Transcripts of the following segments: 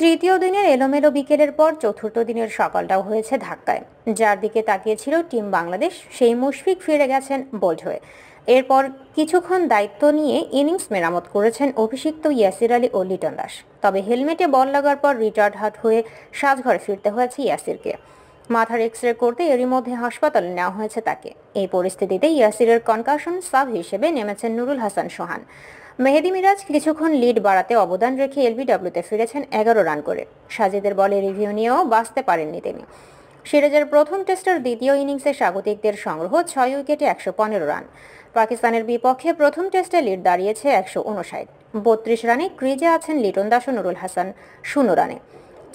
তৃতীয় দিনের এলোমেলো বিকেলের পর চতুর্থ দিনের সকালটাও হয়েছে ধাক্কায় যার দিকে তাকিয়েছিল টিম বাংলাদেশ সেই মুশফিক ফিরে গেছেন বোল্ড হয়ে এরপর কিছুক্ষণ দায়িত্ব নিয়ে ইনিংস মেরামত করেছেন অভিষিক্ত ইয়াসির আলী ও লিটন দাস তবে হেলমেটে বল লাগার পর রিটার্ড হাট হয়ে সাজঘরে ফিরতে হয়েছে ইয়াসিরকে মাথার এক্স রে করতে এরই মধ্যে হাসপাতালে নেওয়া হয়েছে তাকে এই পরিস্থিতিতে ইয়াসিরের কনকাশন সাব হিসেবে নেমেছেন নুরুল হাসান সোহান মেহেদি মিরাজ কিছুক্ষণ লিড বাড়াতে অবদান রেখে এলবিডব্লিউতে ফিরেছেন এগারো রান করে সাজিদের বলে রিভিউ নিয়েও বাঁচতে পারেননি তিনি সিরাজের প্রথম টেস্টের দ্বিতীয় ইনিংসে স্বাগতিকদের সংগ্রহ ছয় উইকেটে একশো পনেরো রান পাকিস্তানের বিপক্ষে প্রথম টেস্টে লিড দাঁড়িয়েছে একশো উনষাট বত্রিশ রানে ক্রিজে আছেন লিটন দাস ও নুরুল হাসান শূন্য রানে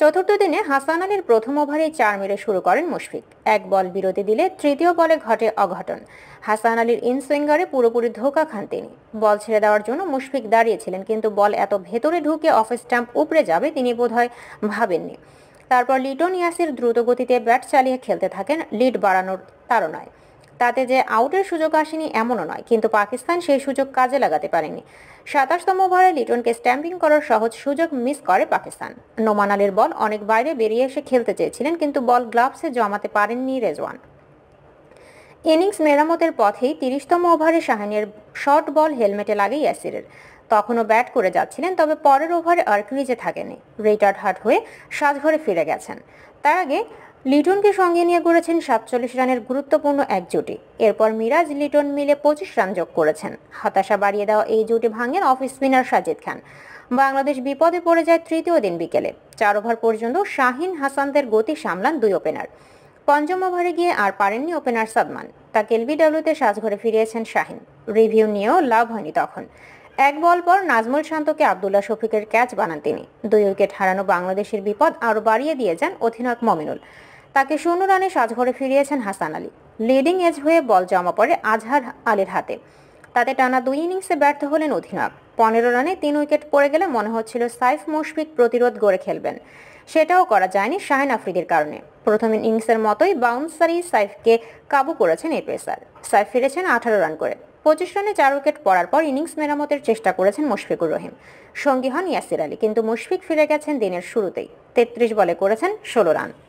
চতুর্থ দিনে হাসান আলীর প্রথম ওভারে চার মেরে শুরু করেন মুশফিক এক বল বিরতি দিলে তৃতীয় বলে ঘটে অঘটন হাসান আলীর ইন সুইঙ্গারে পুরোপুরি ধোকা খান তিনি বল ছেড়ে দেওয়ার জন্য মুশফিক দাঁড়িয়েছিলেন কিন্তু বল এত ভেতরে ঢুকে অফ স্ট্যাম্প উপড়ে যাবে তিনি বোধহয় ভাবেননি তারপর লিটন ইয়াসির দ্রুতগতিতে ব্যাট চালিয়ে খেলতে থাকেন লিড বাড়ানোর তারনায় তাতে যে আউটের সুযোগ আসেনি এমনও নয় কিন্তু পাকিস্তান সেই সুযোগ কাজে লাগাতে পারেনি সাতাশতম ওভারে লিটনকে স্ট্যাম্পিং করার সহজ সুযোগ মিস করে পাকিস্তান নোমান আলীর বল অনেক বাইরে বেরিয়ে এসে খেলতে চেয়েছিলেন কিন্তু বল গ্লাভসে জমাতে পারেননি রেজওয়ান ইনিংস মেরামতের পথেই তিরিশতম ওভারে শাহানের শর্ট বল হেলমেটে লাগে ইয়াসিরের তখনও ব্যাট করে যাচ্ছিলেন তবে পরের ওভারে আর ক্রিজে থাকেনি রিটার্ড হাট হয়ে সাজঘরে ফিরে গেছেন তার আগে লিটনকে সঙ্গে নিয়ে করেছেন সাতচল্লিশ রানের গুরুত্বপূর্ণ এক জুটি এরপর মিরাজ লিটন মিলে পঁচিশ রান যোগ করেছেন হতাশা বাড়িয়ে দেওয়া এই জুটি ভাঙেন অফ স্পিনার সাজিদ খান বাংলাদেশ বিপদে পড়ে যায় তৃতীয় দিন বিকেলে চার ওভার পর্যন্ত শাহিন হাসানদের গতি সামলান দুই ওপেনার পঞ্চম ওভারে গিয়ে আর পারেননি ওপেনার সাদমান তাকে এলবিডব্লিউতে সাজঘরে ফিরিয়েছেন শাহিন রিভিউ নিয়েও লাভ হয়নি তখন এক বল পর নাজমুল শান্তকে আবদুল্লা শফিকের ক্যাচ বানান তিনি দুই উইকেট হারানো বাংলাদেশের বিপদ আরও বাড়িয়ে দিয়ে যান অধিনায়ক মমিনুল তাকে শূন্য রানে সাজঘরে ফিরিয়েছেন হাসান আলী লিডিং এজ হয়ে বল জমা পড়ে আজহার আলীর হাতে তাতে টানা দুই ইনিংসে ব্যর্থ হলেন অধিনায়ক পনেরো রানে তিন উইকেট পড়ে গেলে মনে হচ্ছিল সাইফ মুশফিক প্রতিরোধ গড়ে খেলবেন সেটাও করা যায়নি শাহিন আফ্রিদির কারণে প্রথম ইনিংসের মতোই বাউন্সারি সাইফকে কাবু করেছেন এই পেসার সাইফ ফিরেছেন আঠারো রান করে পঁচিশ রানে চার উইকেট পড়ার পর ইনিংস মেরামতের চেষ্টা করেছেন মুশফিকুর রহিম সঙ্গী হন ইয়াসির আলী কিন্তু মুশফিক ফিরে গেছেন দিনের শুরুতেই তেত্রিশ বলে করেছেন ষোলো রান